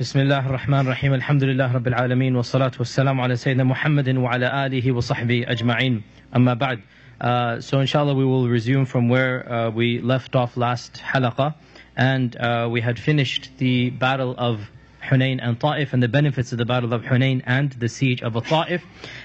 بسم الله الرحمن الرحيم الحمد لله رب العالمين والصلاة والسلام على سيدنا محمد وعلى آله وصحبه أجمعين أما بعد uh, So inshallah we will resume from where uh, we left off last halaqa And uh, we had finished the battle of Hunain and Ta'if and the benefits of the battle of Hunain and the siege of Ta'if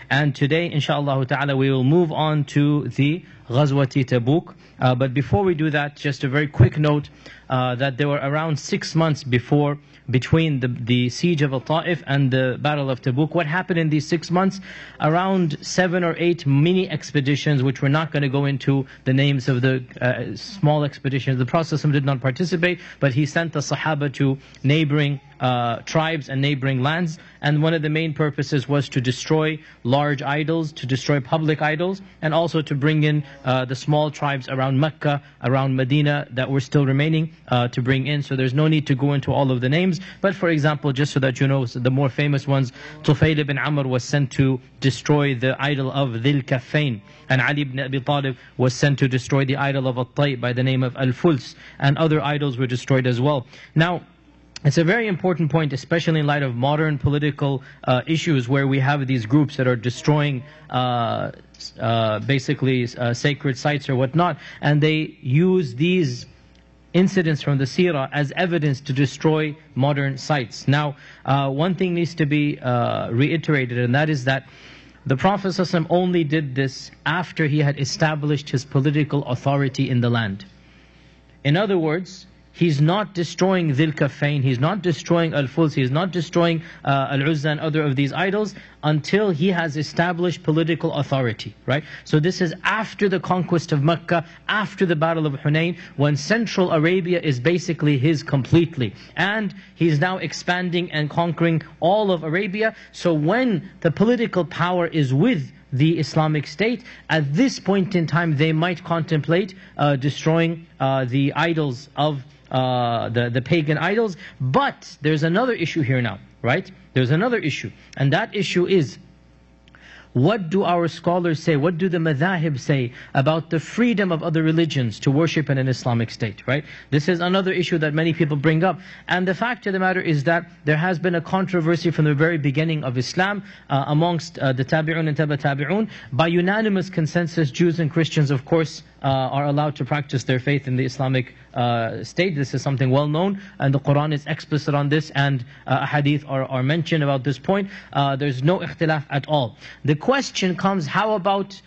And today inshallah ta'ala we will move on to the Ghazwati Tabuk uh, But before we do that just a very quick note uh, that there were around six months before between the, the siege of Al-Ta'if and the Battle of Tabuk. What happened in these six months? Around seven or eight mini expeditions, which we're not going to go into the names of the uh, small expeditions. The Prophet did not participate, but he sent the Sahaba to neighboring uh, tribes and neighboring lands. And one of the main purposes was to destroy large idols, to destroy public idols, and also to bring in uh, the small tribes around Mecca, around Medina that were still remaining uh, to bring in. So there's no need to go into all of the names. But for example, just so that you know, the more famous ones, Tufayl ibn Amr was sent to destroy the idol of Dhil Kaffain. And Ali ibn Abi Talib was sent to destroy the idol of Al-Tay by the name of Al-Fuls. And other idols were destroyed as well. Now, it's a very important point, especially in light of modern political uh, issues where we have these groups that are destroying uh, uh, basically uh, sacred sites or whatnot, and they use these incidents from the seerah as evidence to destroy modern sites. Now, uh, one thing needs to be uh, reiterated, and that is that the Prophet ﷺ only did this after he had established his political authority in the land. In other words, He's not destroying Dhil he's not destroying Al Fuls, he's not destroying uh, Al Uzza and other of these idols until he has established political authority, right? So this is after the conquest of Mecca, after the Battle of Hunain, when Central Arabia is basically his completely. And he's now expanding and conquering all of Arabia. So when the political power is with the Islamic State. At this point in time, they might contemplate uh, destroying uh, the idols of uh, the, the pagan idols. But there's another issue here now, right? There's another issue. And that issue is, what do our scholars say? What do the madhahib say about the freedom of other religions to worship in an Islamic state, right? This is another issue that many people bring up. And the fact of the matter is that there has been a controversy from the very beginning of Islam uh, amongst uh, the tabi'un and taba tabi'un. By unanimous consensus, Jews and Christians, of course, uh, are allowed to practice their faith in the Islamic uh, state. This is something well known, and the Quran is explicit on this, and uh, hadith are, are mentioned about this point. Uh, there's no ikhtilaf at all. The question comes how about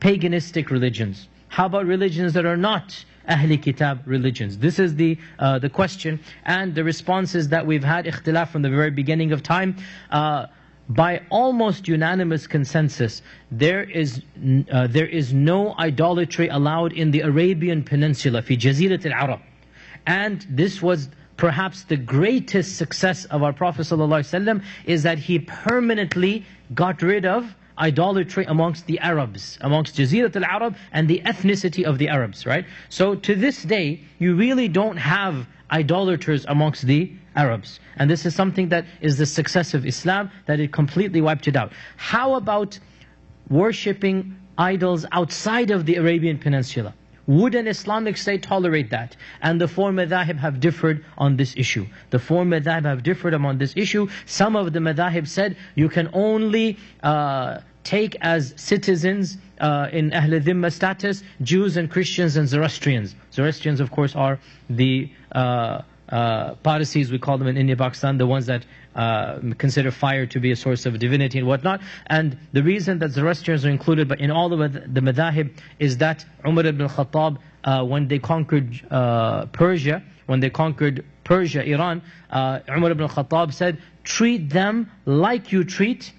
paganistic religions? How about religions that are not Ahli Kitab religions? This is the uh, the question, and the responses that we've had ikhtilaf from the very beginning of time. Uh, by almost unanimous consensus, there is, uh, there is no idolatry allowed in the Arabian Peninsula, fi Jazirat al-Arab. And this was perhaps the greatest success of our Prophet ﷺ is that he permanently got rid of idolatry amongst the Arabs, amongst Jazirat al-Arab and the ethnicity of the Arabs, right? So to this day, you really don't have idolaters amongst the Arabs. And this is something that is the success of Islam, that it completely wiped it out. How about worshipping idols outside of the Arabian Peninsula? Would an Islamic state tolerate that? And the four madhahib have differed on this issue. The four madhahib have differed on this issue. Some of the madhahib said you can only uh, take as citizens uh, in Ahl Dhimma status Jews and Christians and Zoroastrians. Zoroastrians, of course, are the uh, uh, we call them in India, Pakistan, the ones that uh, consider fire to be a source of divinity and whatnot. And the reason that Zoroastrians are included but in all of the madahib is that Umar ibn khattab uh, when they conquered uh, Persia, when they conquered Persia, Iran, uh, Umar ibn khattab said, treat them like you treat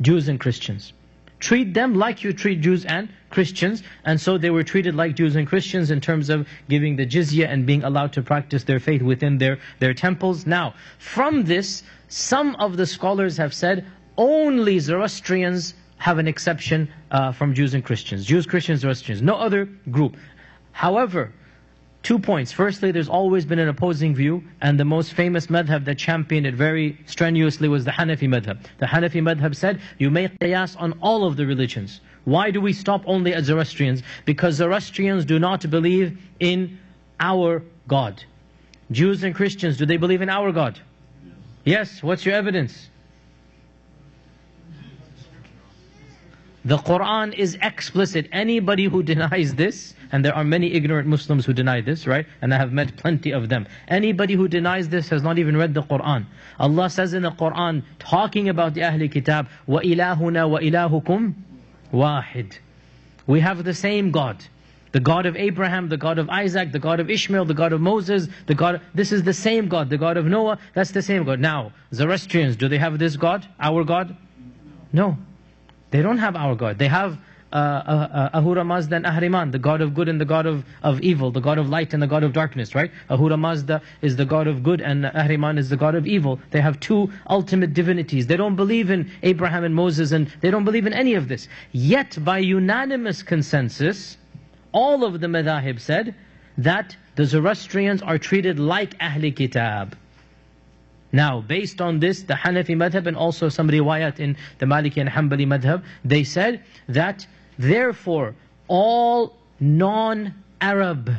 Jews and Christians treat them like you treat Jews and Christians. And so they were treated like Jews and Christians in terms of giving the jizya and being allowed to practice their faith within their, their temples. Now, from this, some of the scholars have said only Zoroastrians have an exception uh, from Jews and Christians. Jews, Christians, Zoroastrians. No other group. However, Two points. Firstly, there's always been an opposing view, and the most famous madhab that championed it very strenuously was the Hanafi madhab. The Hanafi madhab said, you make qiyas on all of the religions. Why do we stop only at Zoroastrians? Because Zoroastrians do not believe in our God. Jews and Christians, do they believe in our God? Yes. yes. What's your evidence? The Quran is explicit. Anybody who denies this, and there are many ignorant Muslims who deny this, right? And I have met plenty of them. Anybody who denies this has not even read the Quran. Allah says in the Quran, talking about the Ahlul Kitab, وَإِلَهُنَا وَإِلَهُكُمْ wahid. We have the same God. The God of Abraham, the God of Isaac, the God of Ishmael, the God of Moses, the God. this is the same God. The God of Noah, that's the same God. Now, Zoroastrians, do they have this God? Our God? No. They don't have our God. They have uh, uh, uh, Ahura Mazda and Ahriman, the god of good and the god of, of evil, the god of light and the god of darkness, right? Ahura Mazda is the god of good and Ahriman is the god of evil. They have two ultimate divinities. They don't believe in Abraham and Moses and they don't believe in any of this. Yet, by unanimous consensus, all of the madahib said that the Zoroastrians are treated like Ahl Kitab. Now, based on this, the Hanafi madhab and also some riwayat in the Maliki and Hanbali madhab, they said that therefore all non-Arab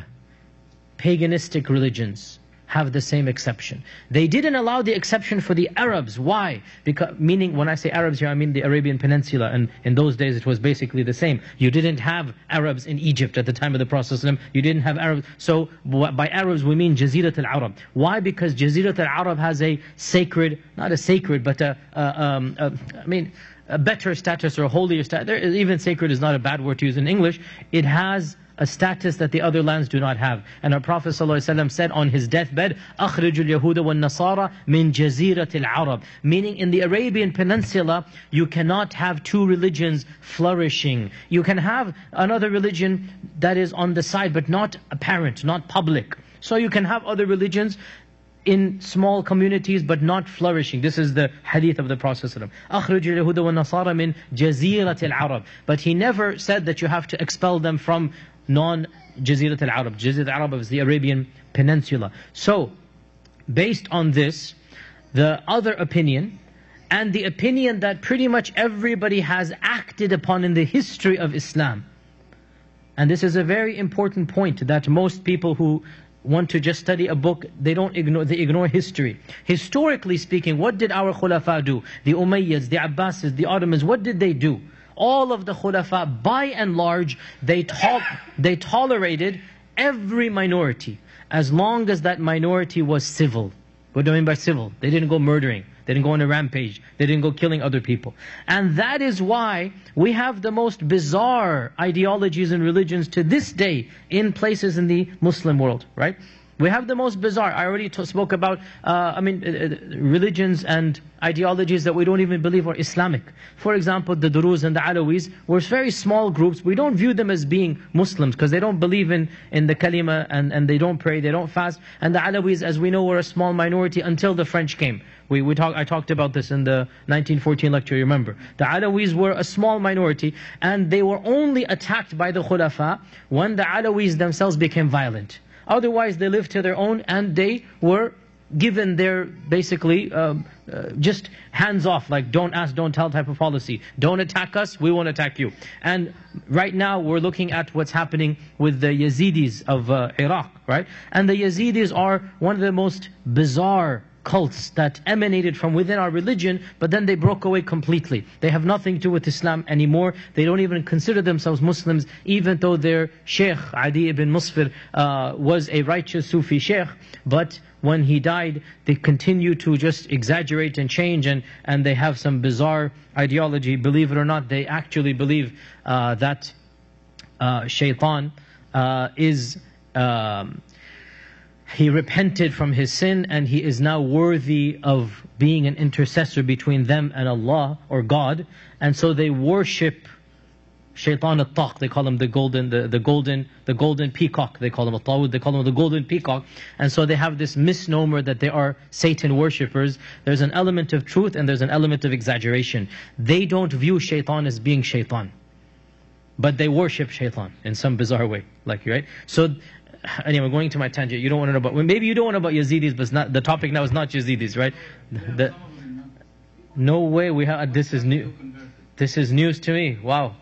paganistic religions, have the same exception. They didn't allow the exception for the Arabs. Why? Because meaning when I say Arabs here, I mean the Arabian Peninsula, and in those days it was basically the same. You didn't have Arabs in Egypt at the time of the Prophet You didn't have Arabs. So by Arabs we mean Jazirat al-Arab. Why? Because Jazirat al-Arab has a sacred, not a sacred, but a, a um, I mean a better status or holier status. Even sacred is not a bad word to use in English. It has a status that the other lands do not have. And our Prophet ﷺ said on his deathbed, أَخْرِجُ الْيَهُودَ والنصارى مِنْ جَزِيرَةِ الْعَرَبِ Meaning in the Arabian Peninsula, you cannot have two religions flourishing. You can have another religion that is on the side, but not apparent, not public. So you can have other religions in small communities but not flourishing. This is the hadith of the Prophet ﷺ. أَخْرِجُ الْيَهُودَ وَالنَّصَارَ مِنْ جَزِيرَةِ الْعَرَبِ But he never said that you have to expel them from non Jazirat al Arab. Jazirat al Arab is the Arabian Peninsula. So, based on this, the other opinion, and the opinion that pretty much everybody has acted upon in the history of Islam. And this is a very important point that most people who want to just study a book, they don't ignore, they ignore history. Historically speaking, what did our khulafa do? The Umayyads, the Abbasids, the Ottomans, what did they do? all of the khulafa, by and large, they, to they tolerated every minority, as long as that minority was civil. What do I mean by civil? They didn't go murdering. They didn't go on a rampage. They didn't go killing other people. And that is why we have the most bizarre ideologies and religions to this day in places in the Muslim world, right? We have the most bizarre. I already spoke about, uh, I mean, uh, uh, religions and ideologies that we don't even believe are Islamic. For example, the Duruz and the Alawis were very small groups. We don't view them as being Muslims because they don't believe in, in the kalima and, and they don't pray, they don't fast. And the Alawis, as we know, were a small minority until the French came. We, we talk, I talked about this in the 1914 lecture, you remember. The Alawis were a small minority and they were only attacked by the Khulafa when the Alawis themselves became violent. Otherwise, they lived to their own and they were given their basically um, uh, just hands off, like don't ask, don't tell type of policy. Don't attack us, we won't attack you. And right now we're looking at what's happening with the Yazidis of uh, Iraq, right? And the Yazidis are one of the most bizarre cults that emanated from within our religion, but then they broke away completely. They have nothing to do with Islam anymore. They don't even consider themselves Muslims, even though their Sheikh, Adi ibn Musfir, uh, was a righteous Sufi Sheikh, but when he died, they continue to just exaggerate and change and, and they have some bizarre ideology. Believe it or not, they actually believe uh, that uh, shaitan uh, is um, he repented from his sin and he is now worthy of being an intercessor between them and Allah or God. And so they worship Shaitan al-Taq, they call him the golden, the, the golden, the golden peacock. They call him al-Tawud, they call him the golden peacock. And so they have this misnomer that they are Satan worshippers. There's an element of truth and there's an element of exaggeration. They don't view Shaitan as being Shaitan. But they worship Shaitan in some bizarre way. Like, right? So anyway, going to my tangent, you don't want to know about, well, maybe you don't want to know about Yazidis, but not, the topic now is not Yazidis, right? The, no way we have, this is new. This is news to me. Wow.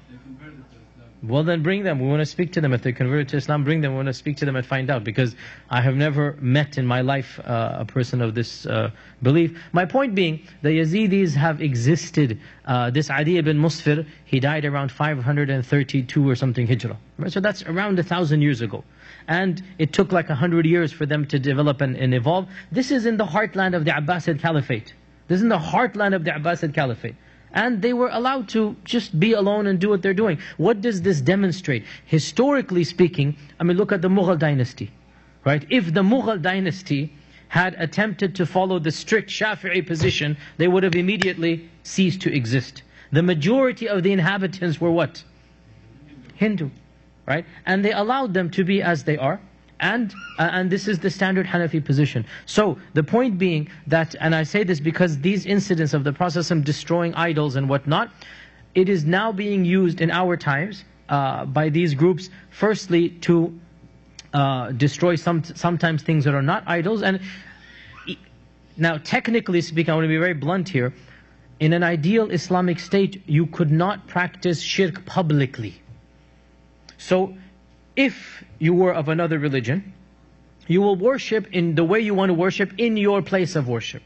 Well, then bring them. We want to speak to them. If they convert to Islam, bring them. We want to speak to them and find out because I have never met in my life uh, a person of this uh, belief. My point being, the Yazidis have existed. Uh, this Adi ibn Musfir, he died around 532 or something Hijrah. So that's around a thousand years ago. And it took like a hundred years for them to develop and, and evolve. This is in the heartland of the Abbasid Caliphate. This is in the heartland of the Abbasid Caliphate and they were allowed to just be alone and do what they're doing. What does this demonstrate? Historically speaking, I mean, look at the Mughal dynasty, right? If the Mughal dynasty had attempted to follow the strict Shafi'i position, they would have immediately ceased to exist. The majority of the inhabitants were what? Hindu, right? And they allowed them to be as they are. And, uh, and this is the standard Hanafi position. So the point being that, and I say this because these incidents of the Prophet destroying idols and whatnot, it is now being used in our times uh, by these groups, firstly to uh, destroy some sometimes things that are not idols. And now, technically speaking, I want to be very blunt here. In an ideal Islamic state, you could not practice shirk publicly. So if you were of another religion, you will worship in the way you want to worship in your place of worship.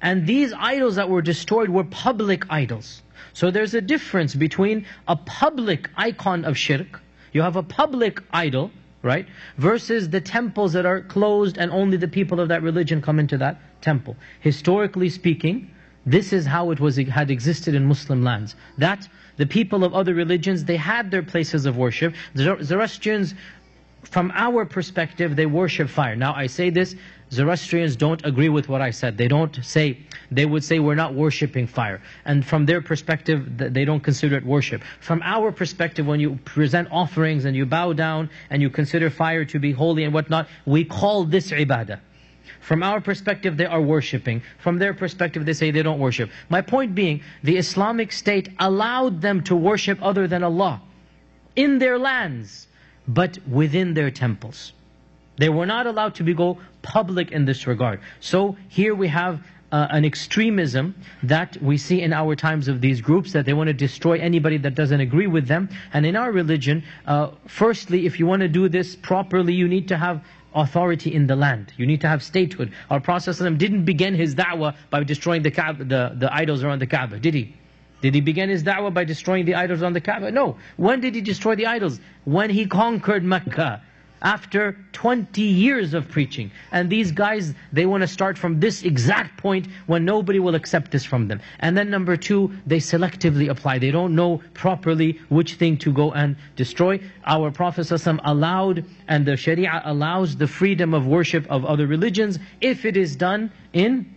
And these idols that were destroyed were public idols. So there's a difference between a public icon of shirk, you have a public idol, right? Versus the temples that are closed and only the people of that religion come into that temple. Historically speaking, this is how it was it had existed in Muslim lands. That the people of other religions, they had their places of worship. Zoroastrians, from our perspective, they worship fire. Now I say this, Zoroastrians don't agree with what I said. They don't say, they would say we're not worshiping fire. And from their perspective, they don't consider it worship. From our perspective, when you present offerings and you bow down and you consider fire to be holy and whatnot, we call this ibadah. From our perspective, they are worshipping. From their perspective, they say they don't worship. My point being, the Islamic State allowed them to worship other than Allah in their lands, but within their temples. They were not allowed to be go public in this regard. So here we have uh, an extremism that we see in our times of these groups that they want to destroy anybody that doesn't agree with them. And in our religion, uh, firstly, if you want to do this properly, you need to have authority in the land. You need to have statehood. Our Prophet ﷺ didn't begin his da'wah by destroying the, Kaaba, the, the idols around the Kaaba, did he? Did he begin his da'wah by destroying the idols on the Kaaba? No. When did he destroy the idols? When he conquered Mecca after 20 years of preaching. And these guys, they want to start from this exact point when nobody will accept this from them. And then number two, they selectively apply. They don't know properly which thing to go and destroy. Our Prophet ﷺ allowed, and the Sharia allows the freedom of worship of other religions if it is done in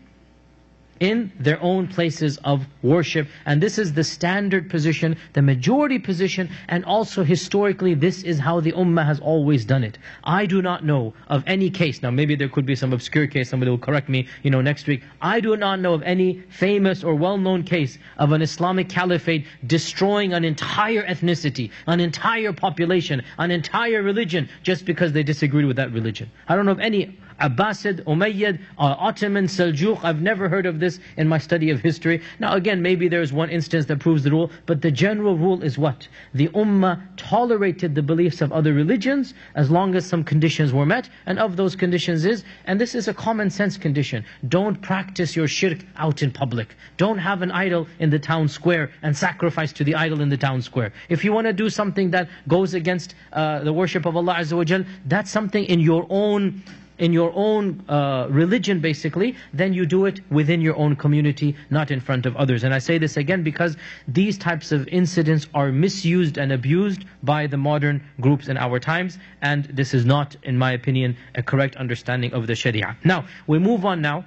in their own places of worship. And this is the standard position, the majority position, and also historically, this is how the Ummah has always done it. I do not know of any case, now maybe there could be some obscure case, somebody will correct me, you know, next week. I do not know of any famous or well-known case of an Islamic caliphate destroying an entire ethnicity, an entire population, an entire religion, just because they disagreed with that religion. I don't know of any Abbasid, Umayyad, uh, Ottoman, Seljuk. I've never heard of this in my study of history. Now again, maybe there's one instance that proves the rule, but the general rule is what? The Ummah tolerated the beliefs of other religions as long as some conditions were met, and of those conditions is, and this is a common sense condition, don't practice your shirk out in public. Don't have an idol in the town square and sacrifice to the idol in the town square. If you want to do something that goes against uh, the worship of Allah Azza wa Jal, that's something in your own in your own uh, religion, basically, then you do it within your own community, not in front of others. And I say this again because these types of incidents are misused and abused by the modern groups in our times, and this is not, in my opinion, a correct understanding of the Sharia. Now, we move on now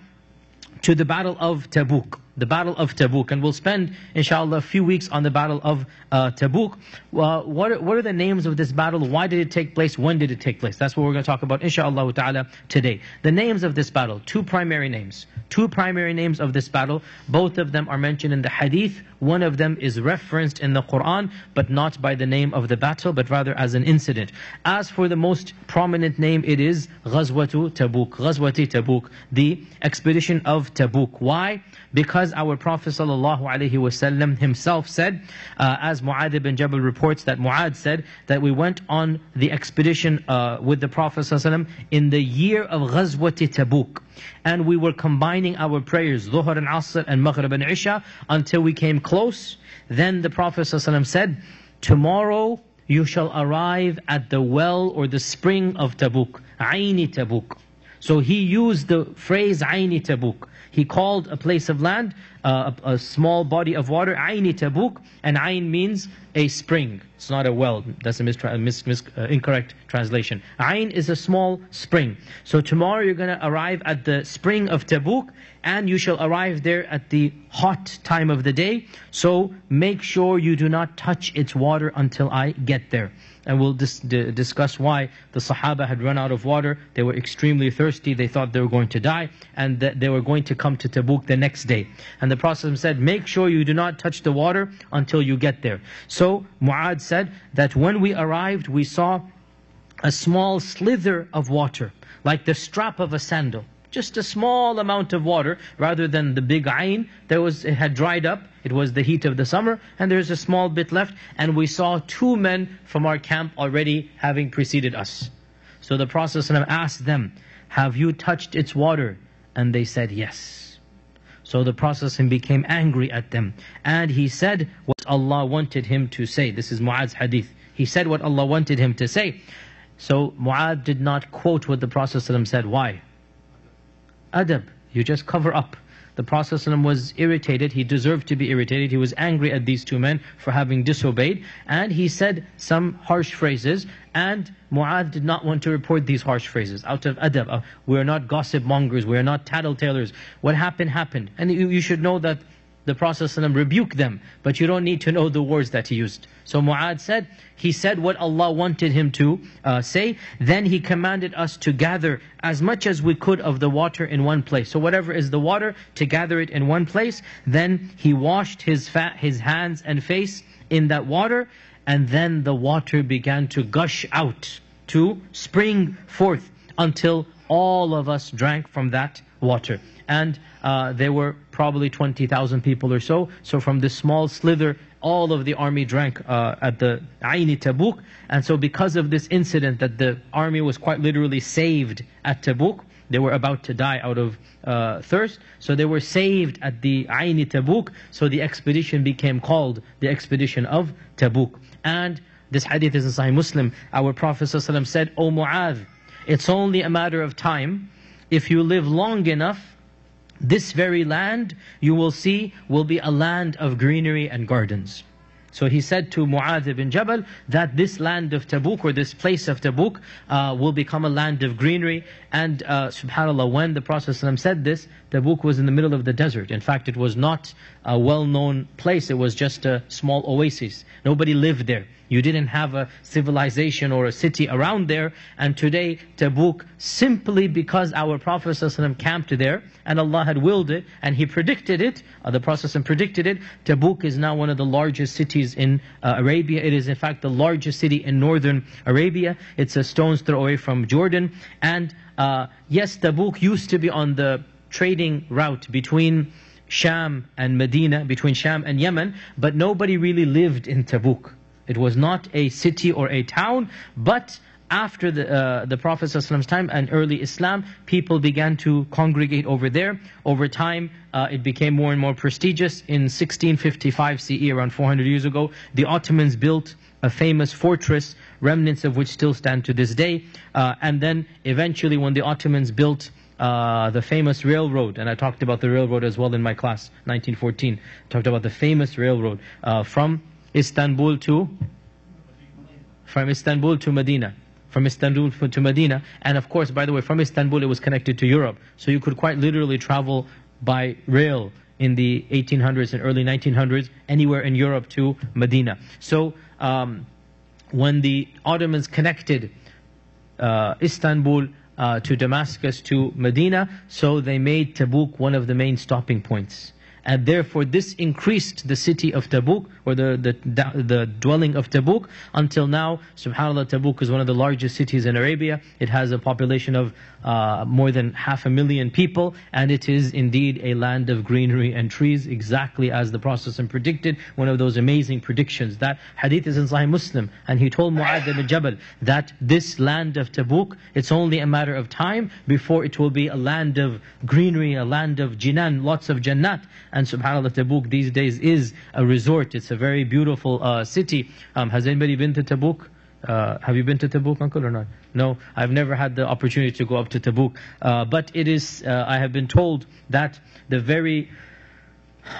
to the Battle of Tabuk the Battle of Tabuk. And we'll spend, inshallah, a few weeks on the Battle of uh, Tabuk. Uh, what, are, what are the names of this battle? Why did it take place? When did it take place? That's what we're going to talk about, inshallah ta'ala, today. The names of this battle, two primary names. Two primary names of this battle. Both of them are mentioned in the hadith. One of them is referenced in the Quran, but not by the name of the battle, but rather as an incident. As for the most prominent name, it is Ghazwatu Tabuk. Ghazwati Tabuk. The expedition of Tabuk. Why? Because because our Prophet ﷺ himself said, uh, as Mu'adh ibn Jabal reports that Mu'adh said, that we went on the expedition uh, with the Prophet ﷺ in the year of Ghazwati Tabuk. And we were combining our prayers, Dhuhr and Asr and Maghrib and Isha, until we came close. Then the Prophet ﷺ said, tomorrow you shall arrive at the well or the spring of Tabuk, Aini Tabuk. So he used the phrase Aini Tabuk. He called a place of land, uh, a, a, small body of water, Aini Tabuk, and Ain means a spring. It's not a well. That's a mis, uh, mis, mis uh, incorrect translation. Ain is a small spring. So tomorrow you're going to arrive at the spring of Tabuk, and you shall arrive there at the hot time of the day. So make sure you do not touch its water until I get there. And we'll dis discuss why the Sahaba had run out of water. They were extremely thirsty. They thought they were going to die. And that they were going to come to Tabuk the next day. And the Prophet said, make sure you do not touch the water until you get there. So Mu'ad said that when we arrived, we saw a small slither of water, like the strap of a sandal just a small amount of water rather than the big ayn that was it had dried up it was the heat of the summer and there's a small bit left and we saw two men from our camp already having preceded us so the prophet asked them have you touched its water and they said yes so the prophet became angry at them and he said what Allah wanted him to say this is Muad's hadith he said what Allah wanted him to say so Muad did not quote what the Prophet said. Why? adab. You just cover up. The Prophet ﷺ was irritated. He deserved to be irritated. He was angry at these two men for having disobeyed. And he said some harsh phrases. And Mu'adh did not want to report these harsh phrases out of adab. Uh, we are not gossip mongers. We are not tattletalers. What happened, happened. And you, you should know that the Prophet ﷺ rebuked them, but you don't need to know the words that he used. So Mu'ad said, he said what Allah wanted him to uh, say. Then he commanded us to gather as much as we could of the water in one place. So whatever is the water, to gather it in one place. Then he washed his, fat, his hands and face in that water, and then the water began to gush out, to spring forth until all of us drank from that water. And uh, they were probably 20,000 people or so. So from this small slither, all of the army drank uh, at the Aini Tabuk. And so because of this incident that the army was quite literally saved at Tabuk, they were about to die out of uh, thirst. So they were saved at the Aini Tabuk. So the expedition became called the expedition of Tabuk. And this hadith is in Sahih Muslim. Our Prophet ﷺ said, O Mu'adh, it's only a matter of time. If you live long enough, this very land you will see will be a land of greenery and gardens. So he said to Mu'adh ibn Jabal that this land of Tabuk or this place of Tabuk uh, will become a land of greenery. And uh, subhanAllah, when the Prophet ﷺ said this, Tabuk was in the middle of the desert. In fact, it was not a well known place, it was just a small oasis. Nobody lived there. You didn't have a civilization or a city around there. And today, Tabuk, simply because our Prophet ﷺ camped there, and Allah had willed it, and He predicted it, uh, the Prophet ﷺ predicted it, Tabuk is now one of the largest cities in uh, Arabia. It is in fact the largest city in northern Arabia. It's a stone's throw away from Jordan. And uh, yes, Tabuk used to be on the trading route between Sham and Medina, between Sham and Yemen, but nobody really lived in Tabuk. It was not a city or a town, but after the, uh, the Prophet's time and early Islam, people began to congregate over there. Over time, uh, it became more and more prestigious. In 1655 CE, around 400 years ago, the Ottomans built a famous fortress, remnants of which still stand to this day. Uh, and then eventually when the Ottomans built uh, the famous railroad, and I talked about the railroad as well in my class, 1914. talked about the famous railroad uh, from Istanbul to from Istanbul to Medina from Istanbul to Medina and of course by the way from Istanbul it was connected to Europe so you could quite literally travel by rail in the 1800s and early 1900s anywhere in Europe to Medina so um, when the Ottomans connected uh, Istanbul uh, to Damascus to Medina so they made Tabuk one of the main stopping points and therefore this increased the city of Tabuk, or the, the, the dwelling of Tabuk. Until now, subhanAllah, Tabuk is one of the largest cities in Arabia. It has a population of uh, more than half a million people. And it is indeed a land of greenery and trees, exactly as the Prophet predicted. One of those amazing predictions. That hadith is in Sahih Muslim. And he told Mu'adh ibn Jabal that this land of Tabuk, it's only a matter of time before it will be a land of greenery, a land of jinan, lots of jannat. And subhanAllah, Tabuk these days is a resort. It's a very beautiful uh, city. Um, has anybody been to Tabuk? Uh, have you been to Tabuk, uncle, or not? No, I've never had the opportunity to go up to Tabuk. Uh, but it is, uh, I have been told that the very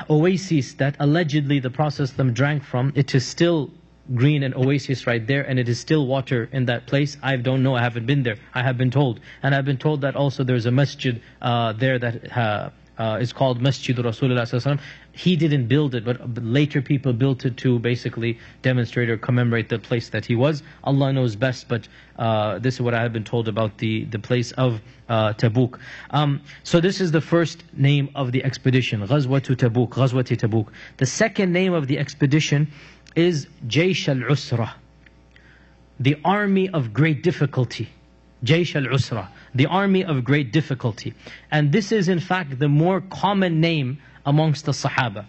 oasis that allegedly the Prophet drank from, it is still green and oasis right there and it is still water in that place i don't know i haven't been there i have been told and i've been told that also there's a masjid uh, there that uh, uh, is called Masjid Rasulullah He didn't build it, but later people built it to basically demonstrate or commemorate the place that he was. Allah knows best, but uh, this is what I have been told about the, the place of uh, Tabuk. Um, so this is the first name of the expedition, Ghazwatu Tabuk, Ghazwati Tabuk. The second name of the expedition is Jaysh al-Usra, the army of great difficulty, Jaysh al-Usra the army of great difficulty. And this is in fact the more common name amongst the Sahaba.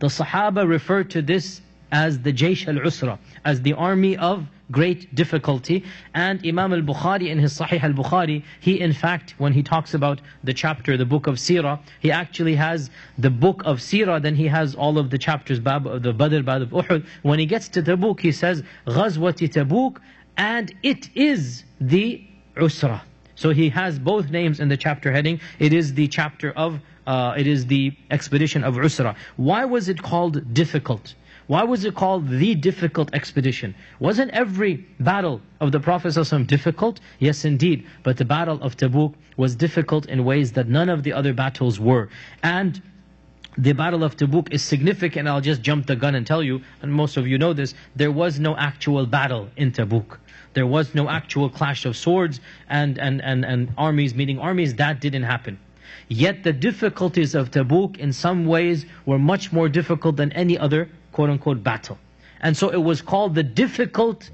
The Sahaba refer to this as the Jaysh al-Usra, as the army of great difficulty. And Imam al-Bukhari in his Sahih al-Bukhari, he in fact, when he talks about the chapter, the book of Sirah, he actually has the book of Sirah, then he has all of the chapters, Bab of the Badr, Badr, of Uhud. When he gets to Tabuk, he says, غَزْوَةِ Tabook, and it is the Usra. So he has both names in the chapter heading. It is the chapter of, uh, it is the expedition of Usra. Why was it called difficult? Why was it called the difficult expedition? Wasn't every battle of the Prophet ﷺ difficult? Yes, indeed. But the battle of Tabuk was difficult in ways that none of the other battles were. And the Battle of Tabuk is significant. I'll just jump the gun and tell you, and most of you know this, there was no actual battle in Tabuk. There was no actual clash of swords and, and, and, and armies meeting armies. That didn't happen. Yet the difficulties of Tabuk in some ways were much more difficult than any other quote-unquote battle. And so it was called the difficult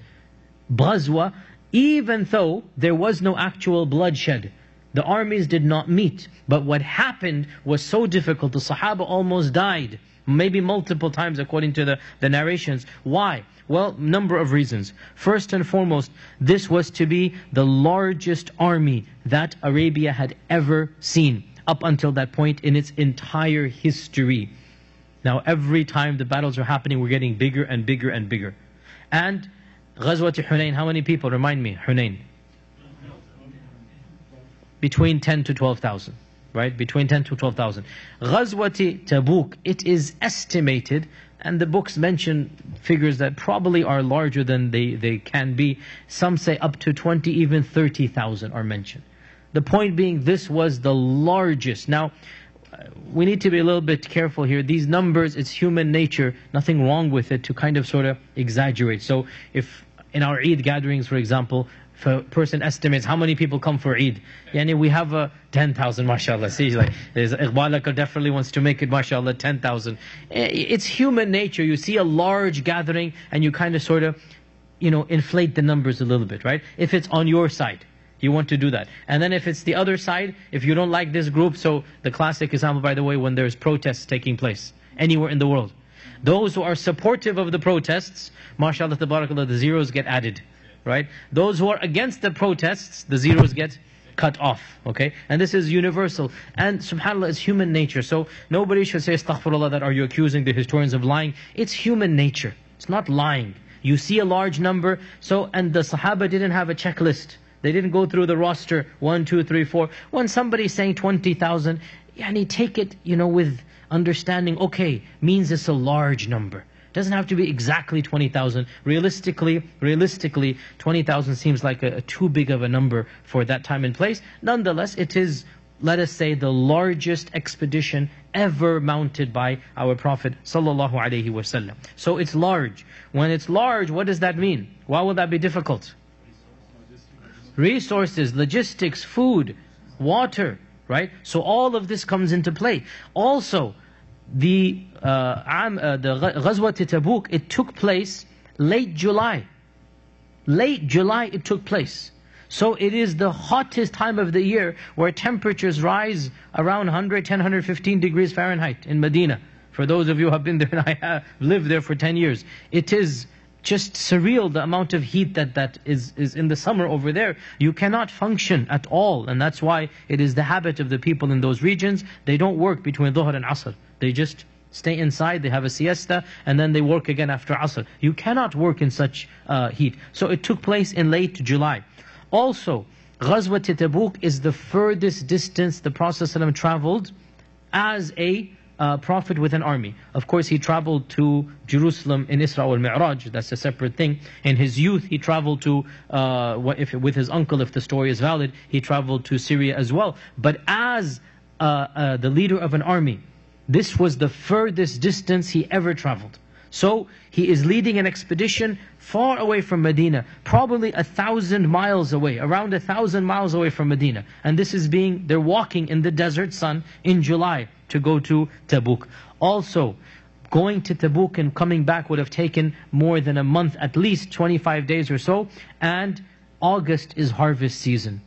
Ghazwa, even though there was no actual bloodshed. The armies did not meet. But what happened was so difficult, the Sahaba almost died maybe multiple times according to the, the narrations. Why? Well, number of reasons. First and foremost, this was to be the largest army that Arabia had ever seen up until that point in its entire history. Now, every time the battles are happening, we're getting bigger and bigger and bigger. And Ghazwat Hunayn, how many people? Remind me, Hunayn. Between 10 to 12,000 right? Between 10 to 12,000. Ghazwati Tabuk, it is estimated, and the books mention figures that probably are larger than they, they can be. Some say up to 20, even 30,000 are mentioned. The point being, this was the largest. Now, we need to be a little bit careful here. These numbers, it's human nature, nothing wrong with it to kind of sort of exaggerate. So if in our Eid gatherings, for example, a person estimates how many people come for Eid. Yani we have a 10,000, mashallah. See, like, there's, Iqbal definitely wants to make it, mashallah, 10,000. Eh, it's human nature. You see a large gathering and you kind of sort of, you know, inflate the numbers a little bit, right? If it's on your side. You want to do that. And then if it's the other side, if you don't like this group, so the classic example, by the way, when there's protests taking place anywhere in the world. Those who are supportive of the protests, mashallah, tabarakallah, the zeros get added right? Those who are against the protests, the zeros get cut off, okay? And this is universal. And subhanAllah, it's human nature. So nobody should say, astaghfirullah, that are you accusing the historians of lying? It's human nature. It's not lying. You see a large number, so, and the Sahaba didn't have a checklist. They didn't go through the roster, one, two, three, four. When somebody's saying 20,000, yani take it, you know, with understanding, okay, means it's a large number. Doesn't have to be exactly 20,000. Realistically, realistically, 20,000 seems like a, a too big of a number for that time and place. Nonetheless, it is let us say, the largest expedition ever mounted by our Prophet wasallam. So it's large. When it's large, what does that mean? Why would that be difficult? Resources, logistics, food, water, right? So all of this comes into play. Also, the uh, uh the Ghazwa to Tabuk, it took place late July. Late July it took place. So it is the hottest time of the year where temperatures rise around 110, 115 degrees Fahrenheit in Medina. For those of you who have been there, and I have lived there for 10 years, it is just surreal the amount of heat that, that is, is in the summer over there. You cannot function at all. And that's why it is the habit of the people in those regions. They don't work between Dhuhr and Asr. They just stay inside, they have a siesta, and then they work again after Asr. You cannot work in such uh, heat. So it took place in late July. Also, Ghazwa Tabuk is the furthest distance the Prophet ﷺ traveled as a uh, prophet with an army. Of course, he traveled to Jerusalem in Isra al Mi'raj, that's a separate thing. In his youth, he traveled to, uh, if, with his uncle, if the story is valid, he traveled to Syria as well. But as uh, uh, the leader of an army, this was the furthest distance he ever traveled. So he is leading an expedition far away from Medina, probably a thousand miles away, around a thousand miles away from Medina. And this is being, they're walking in the desert sun in July to go to Tabuk. Also, going to Tabuk and coming back would have taken more than a month, at least 25 days or so. And August is harvest season.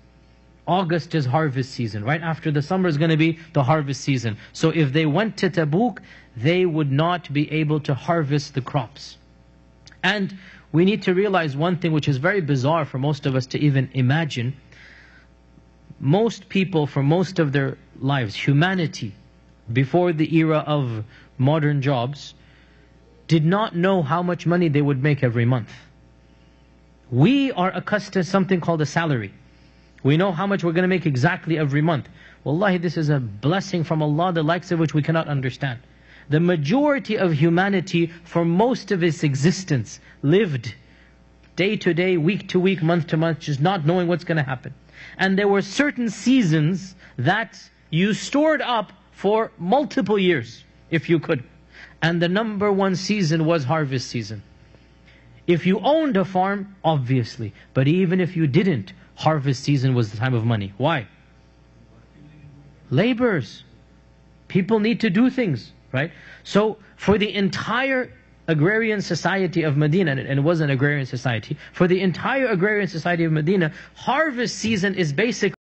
August is harvest season. Right after the summer is going to be the harvest season. So if they went to Tabuk, they would not be able to harvest the crops. And we need to realize one thing which is very bizarre for most of us to even imagine. Most people, for most of their lives, humanity, before the era of modern jobs, did not know how much money they would make every month. We are accustomed to something called a salary. We know how much we're going to make exactly every month. Wallahi, this is a blessing from Allah, the likes of which we cannot understand. The majority of humanity, for most of its existence, lived day to day, week to week, month to month, just not knowing what's going to happen. And there were certain seasons that you stored up for multiple years, if you could. And the number one season was harvest season. If you owned a farm, obviously. But even if you didn't, harvest season was the time of money. Why? Labors. People need to do things, right? So for the entire agrarian society of Medina, and it was an agrarian society, for the entire agrarian society of Medina, harvest season is basically